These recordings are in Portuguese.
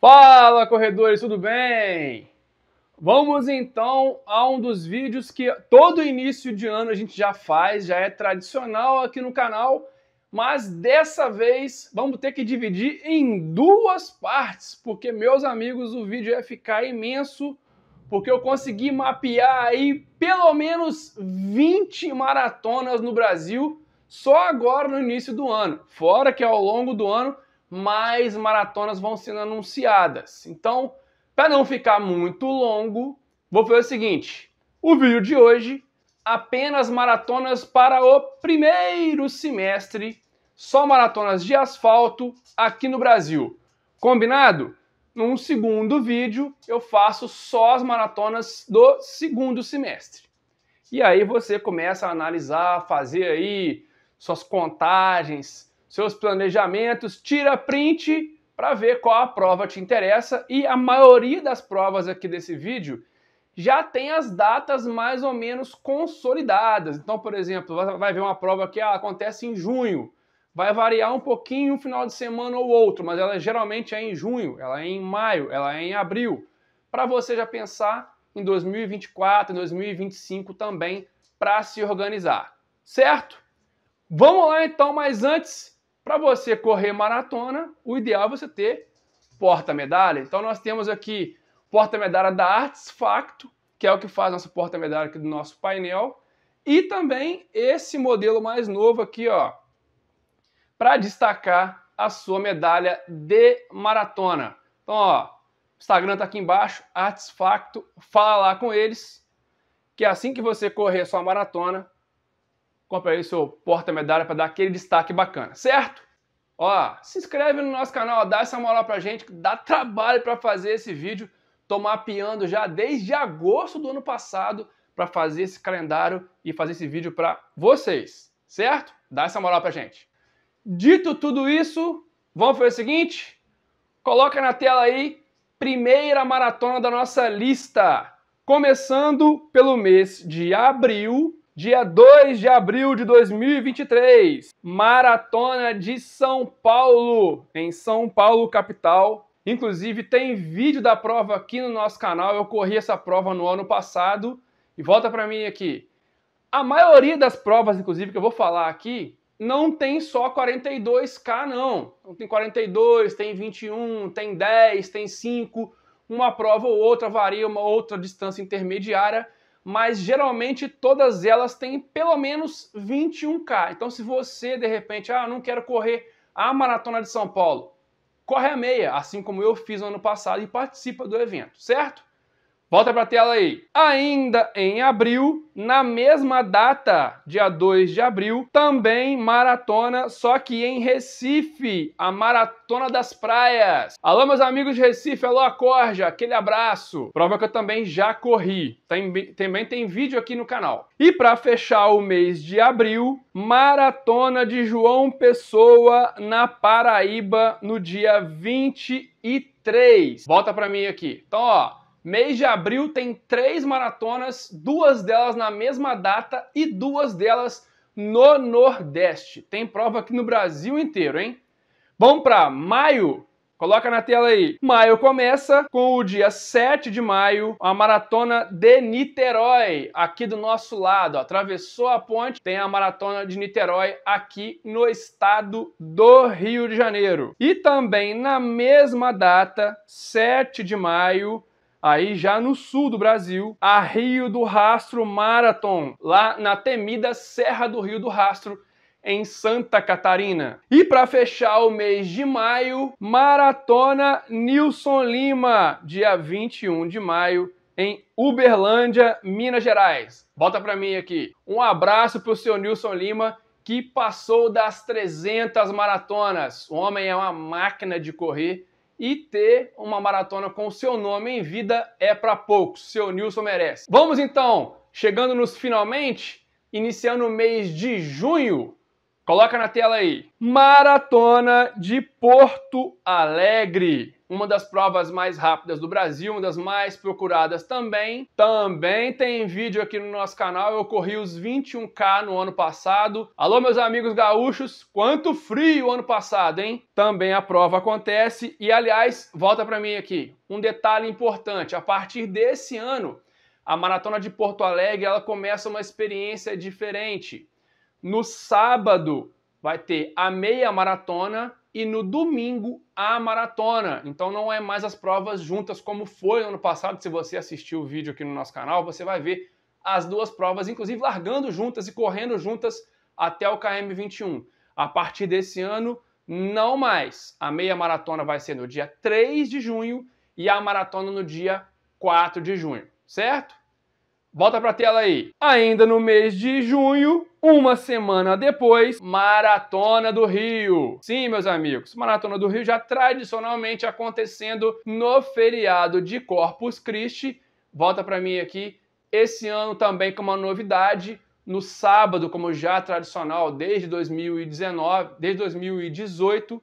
Fala corredores, tudo bem? Vamos então a um dos vídeos que todo início de ano a gente já faz, já é tradicional aqui no canal, mas dessa vez vamos ter que dividir em duas partes, porque meus amigos, o vídeo ia ficar imenso, porque eu consegui mapear aí pelo menos 20 maratonas no Brasil só agora no início do ano. Fora que ao longo do ano mais maratonas vão sendo anunciadas. Então, para não ficar muito longo, vou fazer o seguinte: o vídeo de hoje apenas maratonas para o primeiro semestre, só maratonas de asfalto aqui no Brasil. Combinado? Num segundo vídeo eu faço só as maratonas do segundo semestre. E aí você começa a analisar, fazer aí suas contagens, seus planejamentos, tira print para ver qual a prova te interessa e a maioria das provas aqui desse vídeo já tem as datas mais ou menos consolidadas. Então, por exemplo, vai ver uma prova que ah, acontece em junho, vai variar um pouquinho um final de semana ou outro, mas ela geralmente é em junho, ela é em maio, ela é em abril, para você já pensar em 2024, em 2025 também para se organizar, certo? Vamos lá então, mas antes para você correr maratona, o ideal é você ter porta-medalha. Então nós temos aqui porta-medalha da Arts Facto, que é o que faz nossa porta-medalha aqui do nosso painel, e também esse modelo mais novo aqui, ó, para destacar a sua medalha de maratona. Então, ó, Instagram tá aqui embaixo, Arts Facto, fala lá com eles, que assim que você correr a sua maratona, compra aí seu porta-medalha para dar aquele destaque bacana, certo? Ó, se inscreve no nosso canal, dá essa moral pra gente, dá trabalho para fazer esse vídeo. Tô mapeando já desde agosto do ano passado para fazer esse calendário e fazer esse vídeo para vocês, certo? Dá essa moral pra gente. Dito tudo isso, vamos fazer o seguinte? Coloca na tela aí primeira maratona da nossa lista, começando pelo mês de abril Dia 2 de abril de 2023, Maratona de São Paulo, em São Paulo, capital. Inclusive, tem vídeo da prova aqui no nosso canal. Eu corri essa prova no ano passado. E volta para mim aqui. A maioria das provas, inclusive, que eu vou falar aqui, não tem só 42K, não. Não tem 42, tem 21, tem 10, tem 5. Uma prova ou outra varia, uma outra distância intermediária mas geralmente todas elas têm pelo menos 21K. Então, se você de repente, ah, não quero correr a Maratona de São Paulo, corre a meia, assim como eu fiz no ano passado e participa do evento, certo? Volta para tela aí. Ainda em abril, na mesma data, dia 2 de abril, também maratona, só que em Recife, a Maratona das Praias. Alô, meus amigos de Recife, alô, Acorja, aquele abraço. Prova que eu também já corri. Tem, também tem vídeo aqui no canal. E para fechar o mês de abril, Maratona de João Pessoa na Paraíba, no dia 23. Volta para mim aqui. Então, ó. Mês de abril tem três maratonas, duas delas na mesma data e duas delas no Nordeste. Tem prova aqui no Brasil inteiro, hein? Vamos para maio. Coloca na tela aí. Maio começa com o dia 7 de maio, a maratona de Niterói, aqui do nosso lado. Atravessou a ponte, tem a maratona de Niterói aqui no estado do Rio de Janeiro. E também na mesma data, 7 de maio, Aí já no sul do Brasil, a Rio do Rastro Marathon, lá na temida Serra do Rio do Rastro, em Santa Catarina. E para fechar o mês de maio, Maratona Nilson Lima, dia 21 de maio, em Uberlândia, Minas Gerais. Bota para mim aqui. Um abraço para o seu Nilson Lima, que passou das 300 maratonas. O homem é uma máquina de correr e ter uma maratona com o seu nome em vida é para poucos. Seu Nilson merece. Vamos então, chegando nos finalmente, iniciando o mês de junho. Coloca na tela aí. Maratona de Porto Alegre uma das provas mais rápidas do Brasil, uma das mais procuradas também. Também tem vídeo aqui no nosso canal, eu corri os 21K no ano passado. Alô, meus amigos gaúchos, quanto frio ano passado, hein? Também a prova acontece. E, aliás, volta para mim aqui, um detalhe importante, a partir desse ano, a Maratona de Porto Alegre, ela começa uma experiência diferente. No sábado, vai ter a meia maratona e no domingo a maratona. Então não é mais as provas juntas como foi ano passado. Se você assistiu o vídeo aqui no nosso canal, você vai ver as duas provas, inclusive largando juntas e correndo juntas até o KM21. A partir desse ano, não mais. A meia maratona vai ser no dia 3 de junho e a maratona no dia 4 de junho, certo? Volta pra tela aí. Ainda no mês de junho, uma semana depois, Maratona do Rio. Sim, meus amigos, Maratona do Rio já tradicionalmente acontecendo no feriado de Corpus Christi. Volta para mim aqui. Esse ano também com uma novidade, no sábado, como já tradicional desde 2019, desde 2018,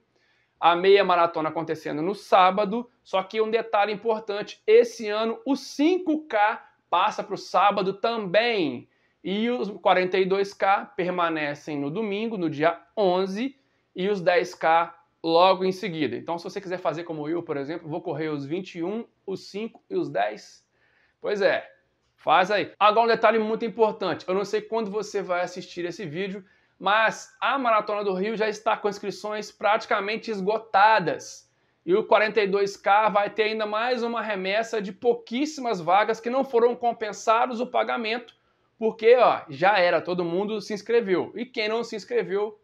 a meia maratona acontecendo no sábado, só que um detalhe importante, esse ano o 5K passa para o sábado também. E os 42K permanecem no domingo, no dia 11, e os 10K logo em seguida. Então, se você quiser fazer como eu, por exemplo, vou correr os 21, os 5 e os 10. Pois é, faz aí. Agora, um detalhe muito importante: eu não sei quando você vai assistir esse vídeo, mas a Maratona do Rio já está com inscrições praticamente esgotadas. E o 42K vai ter ainda mais uma remessa de pouquíssimas vagas que não foram compensados o pagamento, porque ó, já era, todo mundo se inscreveu. E quem não se inscreveu,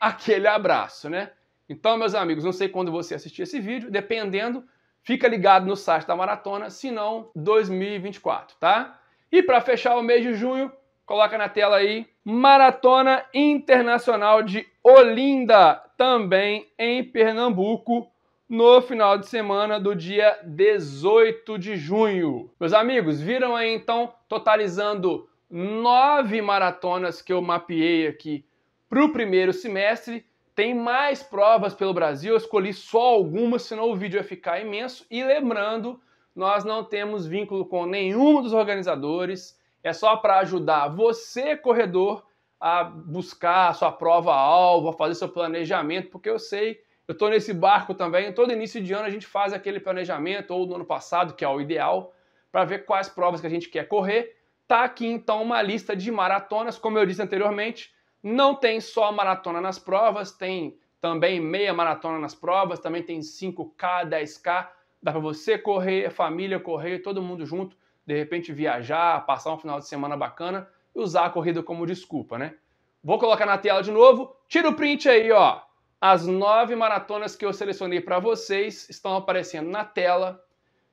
aquele abraço, né? Então, meus amigos, não sei quando você assistir esse vídeo, dependendo, fica ligado no site da maratona, se não 2024, tá? E para fechar o mês de junho, coloca na tela aí Maratona Internacional de Olinda, também em Pernambuco no final de semana do dia 18 de junho. Meus amigos, viram aí então, totalizando nove maratonas que eu mapeei aqui para o primeiro semestre. Tem mais provas pelo Brasil, eu escolhi só algumas, senão o vídeo ia ficar imenso. E lembrando, nós não temos vínculo com nenhum dos organizadores, é só para ajudar você, corredor, a buscar a sua prova-alvo, a fazer seu planejamento, porque eu sei eu estou nesse barco também. Todo início de ano a gente faz aquele planejamento, ou no ano passado, que é o ideal, para ver quais provas que a gente quer correr. Tá aqui então uma lista de maratonas, como eu disse anteriormente, não tem só maratona nas provas, tem também meia maratona nas provas, também tem 5K, 10K, dá para você correr, família correr, todo mundo junto, de repente viajar, passar um final de semana bacana e usar a corrida como desculpa, né? Vou colocar na tela de novo, tira o print aí, ó. As nove maratonas que eu selecionei para vocês estão aparecendo na tela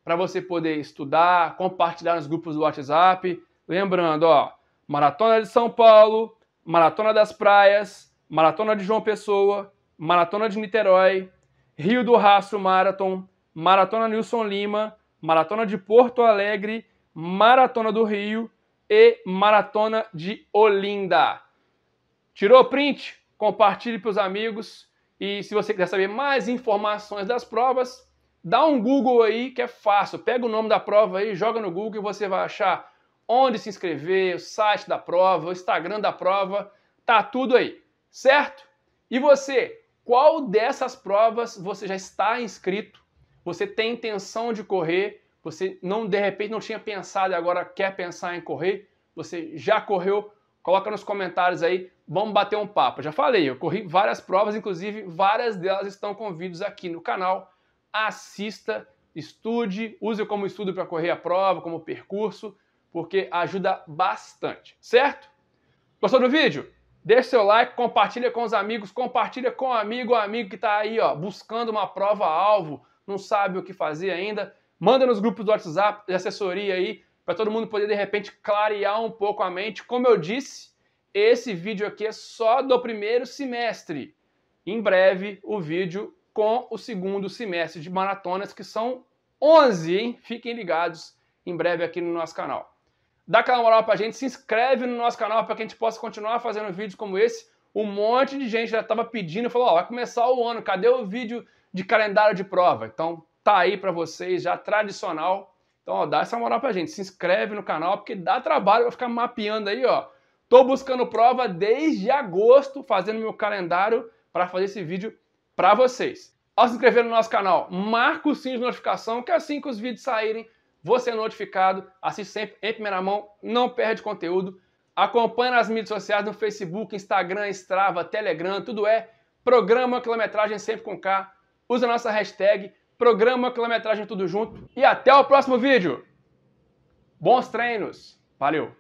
para você poder estudar, compartilhar nos grupos do WhatsApp. Lembrando, ó, Maratona de São Paulo, Maratona das Praias, Maratona de João Pessoa, Maratona de Niterói, Rio do Rastro Marathon, Maratona Nilson Lima, Maratona de Porto Alegre, Maratona do Rio e Maratona de Olinda. Tirou print? Compartilhe para os amigos e se você quiser saber mais informações das provas, dá um Google aí que é fácil. Pega o nome da prova aí, joga no Google e você vai achar onde se inscrever, o site da prova, o Instagram da prova, tá tudo aí, certo? E você, qual dessas provas você já está inscrito? Você tem intenção de correr? Você não de repente não tinha pensado e agora quer pensar em correr? Você já correu? Coloca nos comentários aí, vamos bater um papo. Já falei, eu corri várias provas, inclusive várias delas estão com vídeos aqui no canal. Assista, estude, use como estudo para correr a prova, como percurso, porque ajuda bastante, certo? Gostou do vídeo? Deixe seu like, compartilha com os amigos, compartilha com o um amigo, um amigo que está aí, ó, buscando uma prova alvo, não sabe o que fazer ainda. Manda nos grupos do WhatsApp de assessoria aí para todo mundo poder de repente clarear um pouco a mente. Como eu disse, esse vídeo aqui é só do primeiro semestre. Em breve, o vídeo com o segundo semestre de maratonas, que são 11, hein? Fiquem ligados em breve aqui no nosso canal. Dá aquela moral pra gente, se inscreve no nosso canal para que a gente possa continuar fazendo vídeos como esse. Um monte de gente já estava pedindo, falou, ó, vai começar o ano, cadê o vídeo de calendário de prova? Então, tá aí para vocês, já tradicional. Então, ó, dá essa moral pra gente, se inscreve no canal, porque dá trabalho pra ficar mapeando aí, ó. Tô buscando prova desde agosto, fazendo meu calendário para fazer esse vídeo para vocês. Ao se inscrever no nosso canal, marca o sininho de notificação, que assim que os vídeos saírem, você é notificado, assiste sempre em primeira mão, não perde conteúdo. Acompanhe nas mídias sociais, no Facebook, Instagram, Strava, Telegram, tudo é Programa Quilometragem Sempre com K. Usa a nossa hashtag, programa Quilometragem Tudo Junto e até o próximo vídeo. Bons treinos. Valeu!